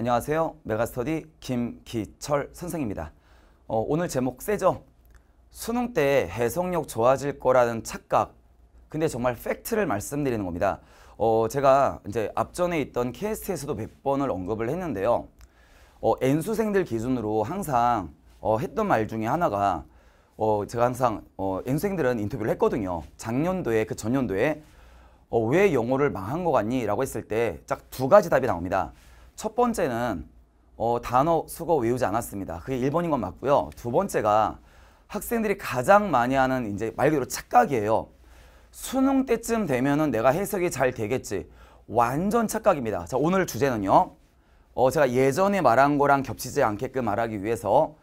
안녕하세요. 메가스터디 김기철 선생입니다. 어, 오늘 제목 세죠? 수능 때 해석력 좋아질 거라는 착각. 근데 정말 팩트를 말씀드리는 겁니다. 어, 제가 이제 앞전에 있던 케이스에서도 몇 번을 언급을 했는데요. 어, N수생들 기준으로 항상 어, 했던 말 중에 하나가 어, 제가 항상 어, N수생들은 인터뷰를 했거든요. 작년도에 그 전년도에 어, 왜 영어를 망한 거 같니? 라고 했을 때 딱 두 가지 답이 나옵니다. 첫 번째는 어, 단어 수거 외우지 않았습니다. 그게 1번인 건 맞고요. 두 번째가 학생들이 가장 많이 하는 이제 말 그대로 착각이에요. 수능 때쯤 되면은 내가 해석이 잘 되겠지. 완전 착각입니다. 자, 오늘 주제는요. 어, 제가 예전에 말한 거랑 겹치지 않게끔 말하기 위해서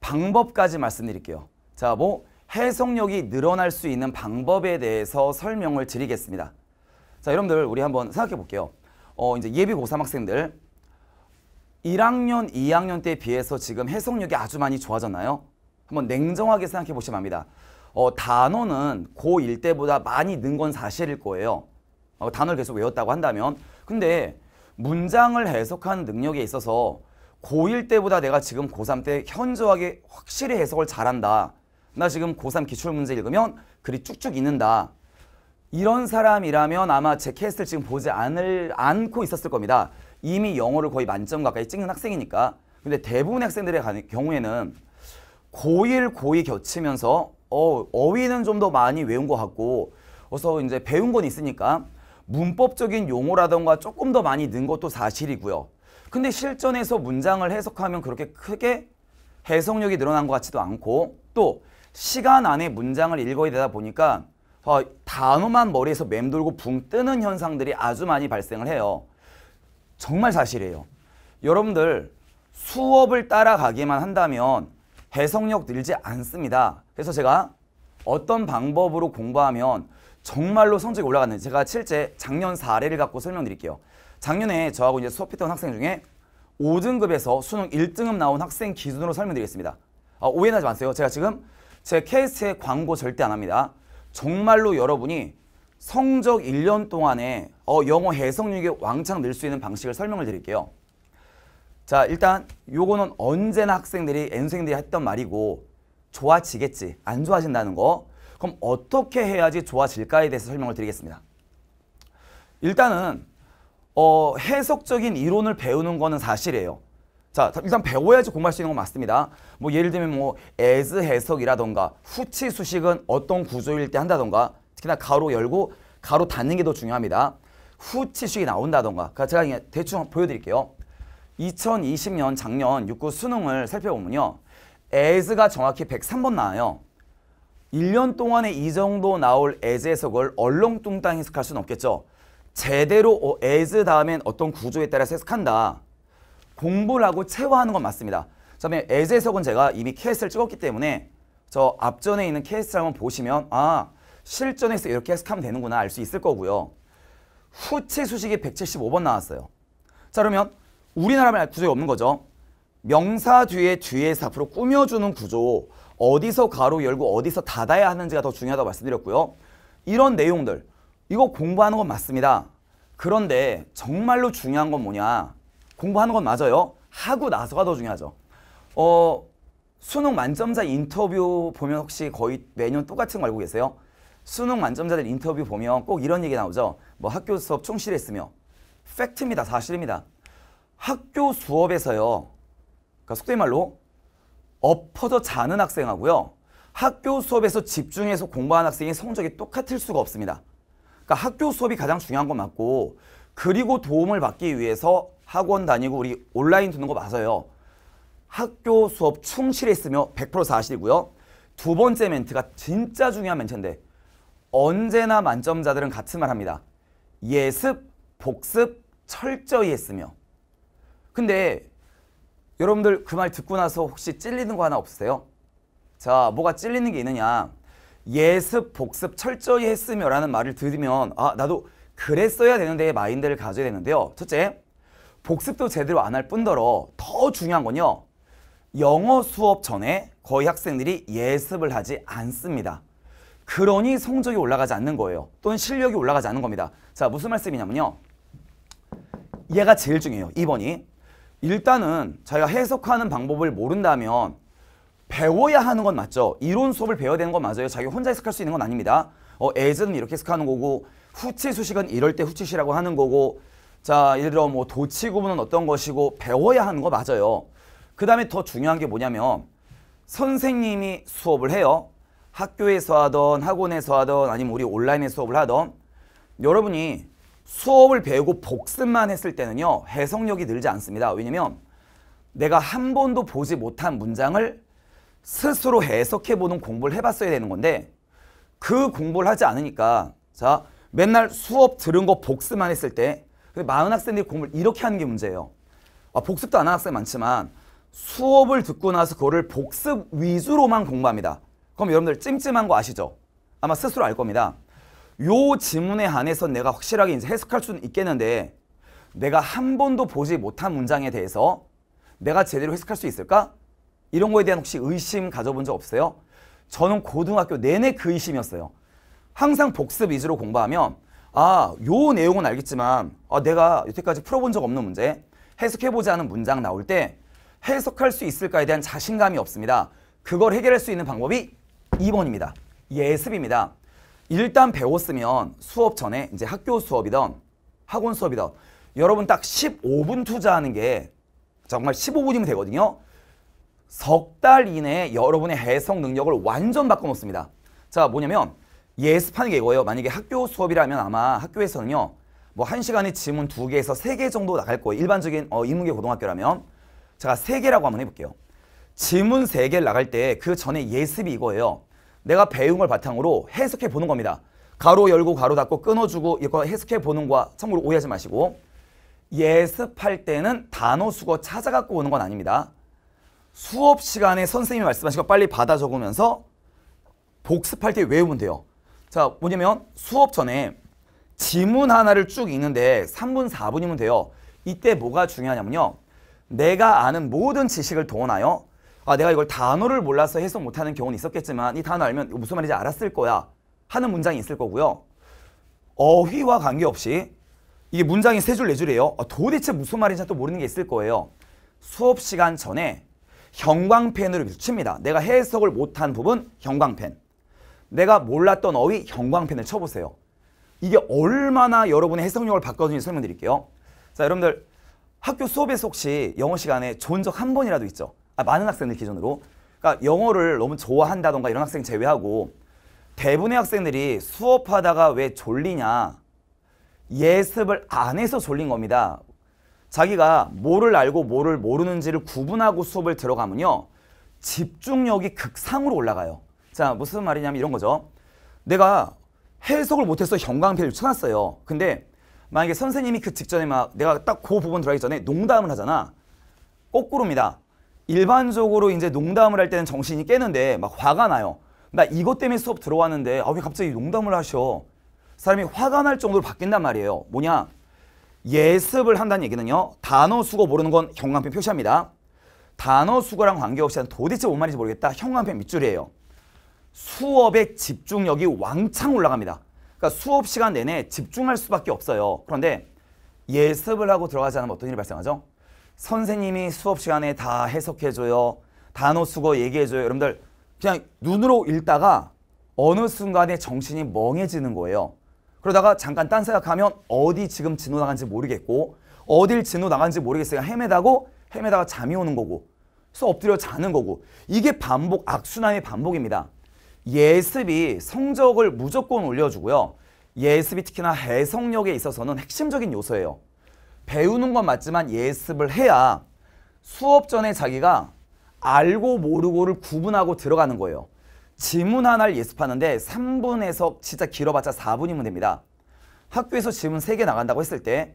방법까지 말씀드릴게요. 자, 뭐 해석력이 늘어날 수 있는 방법에 대해서 설명을 드리겠습니다. 자, 여러분들 우리 한번 생각해 볼게요. 어, 이제 예비 고3 학생들 1학년, 2학년 때에 비해서 지금 해석력이 아주 많이 좋아졌나요? 한번 냉정하게 생각해 보시면 합니다. 어, 단어는 고1 때보다 많이 는 건 사실일 거예요. 어, 단어를 계속 외웠다고 한다면. 근데 문장을 해석하는 능력에 있어서 고1 때보다 내가 지금 고3 때 현저하게 확실히 해석을 잘한다. 나 지금 고3 기출문제 읽으면 글이 쭉쭉 있는다 이런 사람이라면 아마 제 케이스를 지금 보지 않을, 않고 있었을 겁니다. 이미 영어를 거의 만점 가까이 찍는 학생이니까. 근데 대부분 학생들의 경우에는 고1, 고2 겹치면서 어, 어휘는 좀 더 많이 외운 것 같고 어서 이제 배운 건 있으니까 문법적인 용어라던가 조금 더 많이 는 것도 사실이고요. 근데 실전에서 문장을 해석하면 그렇게 크게 해석력이 늘어난 것 같지도 않고 또 시간 안에 문장을 읽어야 되다 보니까 어, 단호만 머리에서 맴돌고 붕 뜨는 현상들이 아주 많이 발생을 해요. 정말 사실이에요. 여러분들 수업을 따라가기만 한다면 해석력 늘지 않습니다. 그래서 제가 어떤 방법으로 공부하면 정말로 성적이 올라갔는지 제가 실제 작년 사례를 갖고 설명드릴게요. 작년에 저하고 이제 수업했던 학생 중에 5등급에서 수능 1등급 나온 학생 기준으로 설명드리겠습니다. 아, 오해하지 마세요. 제가 지금 제 케이스에 광고 절대 안 합니다. 정말로 여러분이 성적 1년 동안에 어, 영어 해석력이 왕창 늘 수 있는 방식을 설명을 드릴게요. 자 일단 요거는 언제나 학생들이 N생들이 했던 말이고 좋아지겠지 안 좋아진다는 거 그럼 어떻게 해야지 좋아질까에 대해서 설명을 드리겠습니다. 일단은 어, 해석적인 이론을 배우는 거는 사실이에요. 자, 일단 배워야지 공부할 수 있는 건 맞습니다. 뭐 예를 들면 뭐 as 해석이라던가 후치 수식은 어떤 구조일 때 한다던가 특히나 가로 열고 가로 닫는 게 더 중요합니다. 후치 수식이 나온다던가 그니까 제가 그냥 대충 보여드릴게요. 2020년 작년 육구 수능을 살펴보면요. as가 정확히 103번 나와요. 1년 동안에 이 정도 나올 as 해석을 얼렁뚱땅 해석할 수는 없겠죠. 제대로 어, as 다음엔 어떤 구조에 따라 서 해석한다. 공부를 하고 체화하는 건 맞습니다. 그음에 as 석은 제가 이미 케이스를 찍었기 때문에 저 앞전에 있는 케이스를 한번 보시면 아 실전에서 이렇게 해석하면 되는구나 알 수 있을 거고요. 후치 수식이 175번 나왔어요. 자 그러면 우리나라만 구조에 없는 거죠. 명사 뒤에 뒤에서 앞로 꾸며주는 구조 어디서 가로 열고 어디서 닫아야 하는지가 더 중요하다고 말씀드렸고요. 이런 내용들 이거 공부하는 건 맞습니다. 그런데 정말로 중요한 건 뭐냐 공부하는 건 맞아요. 하고 나서가 더 중요하죠. 어, 수능 만점자 인터뷰 보면 혹시 거의 매년 똑같은 거 알고 계세요? 수능 만점자들 인터뷰 보면 꼭 이런 얘기 나오죠. 뭐 학교 수업 충실했으며. 팩트입니다. 사실입니다. 학교 수업에서요. 그러니까 속된 말로 엎어져 자는 학생하고요. 학교 수업에서 집중해서 공부하는 학생의 성적이 똑같을 수가 없습니다. 그러니까 학교 수업이 가장 중요한 건 맞고 그리고 도움을 받기 위해서 학원 다니고 우리 온라인 듣는 거 봐서요. 학교 수업 충실했으며 100% 사실이고요. 두 번째 멘트가 진짜 중요한 멘트인데 언제나 만점자들은 같은 말 합니다. 예습, 복습 철저히 했으며 근데 여러분들 그 말 듣고 나서 혹시 찔리는 거 하나 없으세요? 자, 뭐가 찔리는 게 있느냐? 예습, 복습 철저히 했으며 라는 말을 들으면 아, 나도 그랬어야 되는데 마인드를 가져야 되는데요. 첫째, 복습도 제대로 안 할 뿐더러 더 중요한 건요. 영어 수업 전에 거의 학생들이 예습을 하지 않습니다. 그러니 성적이 올라가지 않는 거예요. 또는 실력이 올라가지 않는 겁니다. 자, 무슨 말씀이냐면요. 얘가 제일 중요해요. 2번이. 일단은 자기가 해석하는 방법을 모른다면 배워야 하는 건 맞죠. 이론 수업을 배워야 되는 건 맞아요. 자기 혼자 해석할 수 있는 건 아닙니다. 어, as는 이렇게 해석하는 거고 후치 수식은 이럴 때 후치시라고 하는 거고 자, 예를 들어 뭐 도치 구분은 어떤 것이고 배워야 하는 거 맞아요. 그 다음에 더 중요한 게 뭐냐면 선생님이 수업을 해요. 학교에서 하던 학원에서 하던 아니면 우리 온라인의 수업을 하던 여러분이 수업을 배우고 복습만 했을 때는요. 해석력이 늘지 않습니다. 왜냐면 내가 한 번도 보지 못한 문장을 스스로 해석해보는 공부를 해봤어야 되는 건데 그 공부를 하지 않으니까 자 맨날 수업 들은 거 복습만 했을 때 근데 많은 학생들이 공부를 이렇게 하는 게 문제예요. 아, 복습도 안 하는 학생 많지만 수업을 듣고 나서 그거를 복습 위주로만 공부합니다. 그럼 여러분들 찜찜한 거 아시죠? 아마 스스로 알 겁니다. 요 지문에 한해서 내가 확실하게 이제 해석할 수는 있겠는데 내가 한 번도 보지 못한 문장에 대해서 내가 제대로 해석할 수 있을까? 이런 거에 대한 혹시 의심 가져본 적 없어요? 저는 고등학교 내내 그 의심이었어요. 항상 복습 위주로 공부하면 아, 요 내용은 알겠지만 아, 내가 여태까지 풀어본 적 없는 문제 해석해보지 않은 문장 나올 때 해석할 수 있을까에 대한 자신감이 없습니다. 그걸 해결할 수 있는 방법이 2번입니다. 예습입니다. 일단 배웠으면 수업 전에 이제 학교 수업이던 학원 수업이던 여러분 딱 15분 투자하는 게 정말 15분이면 되거든요. 석 달 이내에 여러분의 해석 능력을 완전 바꿔놓습니다. 자 뭐냐면 예습하는 게 이거예요. 만약에 학교 수업이라면 아마 학교에서는요. 뭐 한시간에 지문 두개에서세 개 정도 나갈 거예요. 일반적인 어, 인문계 고등학교라면. 제가 세개라고 한번 해볼게요. 지문 세개를 나갈 때 그 전에 예습이 이거예요. 내가 배운 걸 바탕으로 해석해 보는 겁니다. 가로 열고 가로 닫고 끊어주고 이거 해석해 보는 거와 참고로 오해하지 마시고 예습할 때는 단어 수거 찾아갖고 오는 건 아닙니다. 수업 시간에 선생님이 말씀하신 거 빨리 받아 적으면서 복습할 때 외우면 돼요. 자, 뭐냐면 수업 전에 지문 하나를 쭉 읽는데 3분, 4분이면 돼요. 이때 뭐가 중요하냐면요. 내가 아는 모든 지식을 동원하여 아, 내가 이걸 단어를 몰라서 해석 못하는 경우는 있었겠지만 이 단어 알면 무슨 말인지 알았을 거야 하는 문장이 있을 거고요. 어휘와 관계없이 이게 문장이 세 줄, 네 줄이에요. 아, 도대체 무슨 말인지 또 모르는 게 있을 거예요. 수업 시간 전에 형광펜으로 비칩니다. 내가 해석을 못한 부분 형광펜. 내가 몰랐던 어휘 형광펜을 쳐보세요. 이게 얼마나 여러분의 해석력을 바꿔주는지 설명드릴게요. 자 여러분들 학교 수업에서 혹시 영어 시간에 좋적한 번이라도 있죠? 아, 많은 학생들 기준으로. 그러니까 영어를 너무 좋아한다던가 이런 학생 제외하고 대부분의 학생들이 수업하다가 왜 졸리냐 예습을 안 해서 졸린 겁니다. 자기가 뭐를 알고 뭐를 모르는지를 구분하고 수업을 들어가면요. 집중력이 극상으로 올라가요. 자, 무슨 말이냐면 이런 거죠. 내가 해석을 못해서 형광펜을 쳐놨어요. 근데 만약에 선생님이 그 직전에 막 내가 딱 그 부분 들어가기 전에 농담을 하잖아. 거꾸로입니다. 일반적으로 이제 농담을 할 때는 정신이 깨는데 막 화가 나요. 나 이것 때문에 수업 들어왔는데 아 왜 갑자기 농담을 하셔. 사람이 화가 날 정도로 바뀐단 말이에요. 뭐냐? 예습을 한다는 얘기는요. 단어 수거 모르는 건 형광펜 표시합니다. 단어 수거랑 관계없이 한 도대체 뭔 말인지 모르겠다. 형광펜 밑줄이에요. 수업의 집중력이 왕창 올라갑니다. 그러니까 수업 시간 내내 집중할 수밖에 없어요. 그런데 예습을 하고 들어가지 않으면 어떤 일이 발생하죠? 선생님이 수업 시간에 다 해석해줘요. 단어 수거 얘기해줘요. 여러분들 그냥 눈으로 읽다가 어느 순간에 정신이 멍해지는 거예요. 그러다가 잠깐 딴 생각하면 어디 지금 진호 나간지 모르겠고 어딜 진호 나간지 모르겠어요. 헤매다고 헤매다가 잠이 오는 거고 그래서 엎드려 자는 거고 이게 반복 악순환의 반복입니다. 예습이 성적을 무조건 올려주고요. 예습이 특히나 해석력에 있어서는 핵심적인 요소예요. 배우는 건 맞지만 예습을 해야 수업 전에 자기가 알고 모르고를 구분하고 들어가는 거예요. 지문 하나를 예습하는데 3분에서 진짜 길어봤자 4분이면 됩니다. 학교에서 지문 3개 나간다고 했을 때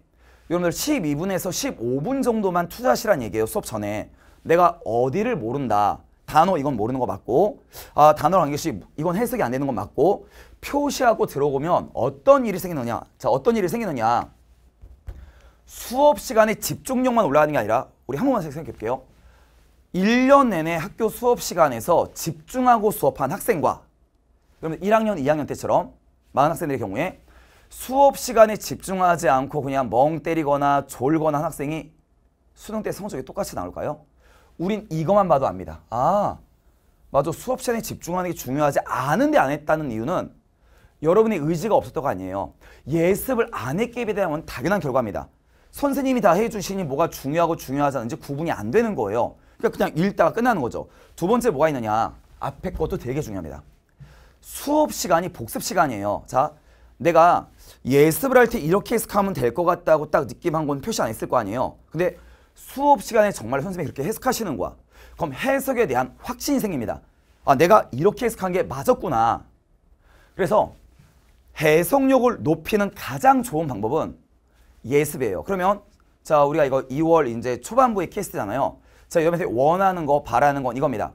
여러분들 12분에서 15분 정도만 투자하시란 얘기예요. 수업 전에. 내가 어디를 모른다. 단어 이건 모르는 거 맞고 아 단어 관계시 이건 해석이 안 되는 거 맞고 표시하고 들어보면 어떤 일이 생기느냐 자 어떤 일이 생기느냐 수업 시간에 집중력만 올라가는 게 아니라 우리 한 번만 생각해 볼게요 1년 내내 학교 수업 시간에서 집중하고 수업한 학생과 그러면 1학년, 2학년 때처럼 많은 학생들의 경우에 수업 시간에 집중하지 않고 그냥 멍 때리거나 졸거나 한 학생이 수능 때 성적이 똑같이 나올까요? 우린 이것만 봐도 압니다. 아, 맞아. 수업 시간에 집중하는 게 중요하지 않은데 안 했다는 이유는 여러분의 의지가 없었던거 아니에요. 예습을 안 했기에 대한 당연한 결과입니다. 선생님이 다 해주시니 뭐가 중요하고 중요하지 않은지 구분이 안 되는 거예요. 그러니까 그냥 읽다가 끝나는 거죠. 두 번째 뭐가 있느냐. 앞에 것도 되게 중요합니다. 수업 시간이 복습 시간이에요. 자, 내가 예습을 할 때 이렇게 해석하면 될 것 같다고 딱 느낌한 건 표시 안 했을 거 아니에요. 근데 수업 시간에 정말 선생님이 그렇게 해석하시는 거야. 그럼 해석에 대한 확신이 생깁니다. 아, 내가 이렇게 해석한 게 맞았구나. 그래서 해석력을 높이는 가장 좋은 방법은 예습이에요. 그러면 자 우리가 이거 2월 이제 초반부의 캐스트잖아요자 여러분들이 원하는 거 바라는 건 이겁니다.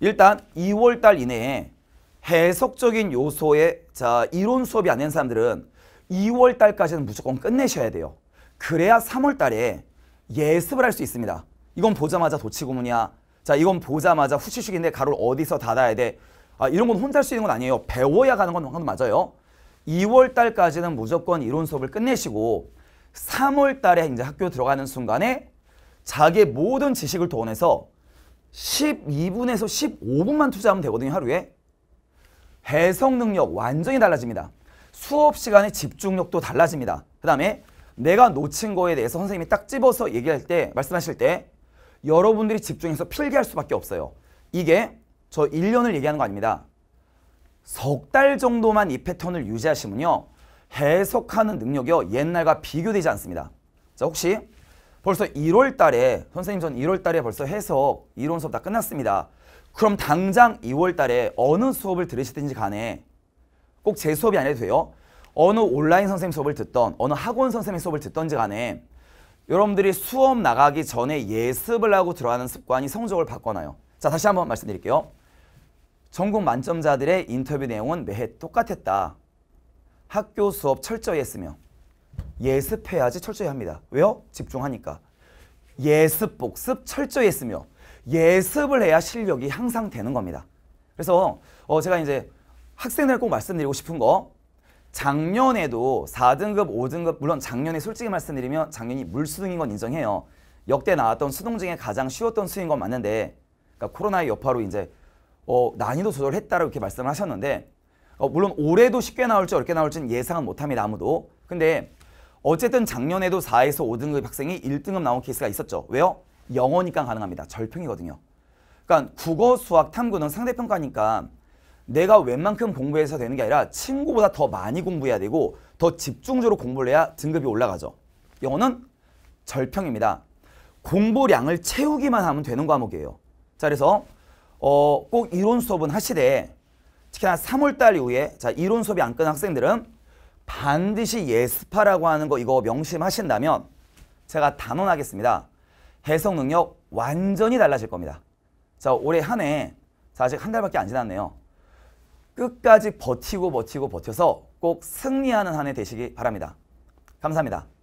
일단 2월 달 이내에 해석적인 요소에 자 이론 수업이 안 된 사람들은 2월 달까지는 무조건 끝내셔야 돼요. 그래야 3월 달에 예습을 할 수 있습니다. 이건 보자마자 도치고문이야. 자, 이건 보자마자 후치식인데 가로를 어디서 닫아야 돼. 아, 이런 건 혼자 할 수 있는 건 아니에요. 배워야 가는 건 맞아요. 2월 달까지는 무조건 이론 수업을 끝내시고 3월 달에 이제 학교 들어가는 순간에 자기의 모든 지식을 동원해서 12분에서 15분만 투자하면 되거든요, 하루에. 해석 능력 완전히 달라집니다. 수업 시간에 집중력도 달라집니다. 그 다음에 내가 놓친 거에 대해서 선생님이 딱 집어서 얘기할 때 말씀하실 때 여러분들이 집중해서 필기할 수밖에 없어요. 이게 저 1년을 얘기하는 거 아닙니다. 석 달 정도만 이 패턴을 유지하시면요. 해석하는 능력이요. 옛날과 비교되지 않습니다. 자 혹시 벌써 1월 달에 선생님 전 1월 달에 벌써 해석 이론 수업 다 끝났습니다. 그럼 당장 2월 달에 어느 수업을 들으시든지 간에 꼭 제 수업이 아니도 돼요. 어느 온라인 선생님 수업을 듣던 어느 학원 선생님 수업을 듣던지 간에 여러분들이 수업 나가기 전에 예습을 하고 들어가는 습관이 성적을 바꿔놔요. 자 다시 한번 말씀드릴게요. 전국 만점자들의 인터뷰 내용은 매해 똑같았다. 학교 수업 철저히 했으며 예습해야지 철저히 합니다. 왜요? 집중하니까. 예습, 복습 철저히 했으며 예습을 해야 실력이 향상되는 겁니다. 그래서 어 제가 이제 학생들 꼭 말씀드리고 싶은 거 작년에도 4등급, 5등급 물론 작년에 솔직히 말씀드리면 작년이 물수능인 건 인정해요. 역대 나왔던 수능 중에 가장 쉬웠던 수인 건 맞는데 그러니까 코로나의 여파로 이제 어, 난이도 조절했다라고 을 이렇게 말씀을 하셨는데 어, 물론 올해도 쉽게 나올지 어렵게 나올지는 예상은 못합니다. 아무도. 근데 어쨌든 작년에도 4에서 5등급 학생이 1등급 나온 케이스가 있었죠. 왜요? 영어니까 가능합니다. 절평이거든요. 그러니까 국어, 수학, 탐구는 상대평가니까 내가 웬만큼 공부해서 되는 게 아니라 친구보다 더 많이 공부해야 되고 더 집중적으로 공부를 해야 등급이 올라가죠. 영어는 절평입니다. 공부량을 채우기만 하면 되는 과목이에요. 자 그래서 어, 꼭 이론 수업은 하시되 특히나 3월달 이후에 자 이론 수업이 안 끝난 학생들은 반드시 예습하라고 하는 거 이거 명심하신다면 제가 단언하겠습니다. 해석 능력 완전히 달라질 겁니다. 자 올해 한 해, 사실 한 달밖에 안 지났네요. 끝까지 버티고 버티고 버텨서 꼭 승리하는 한 해 되시기 바랍니다. 감사합니다.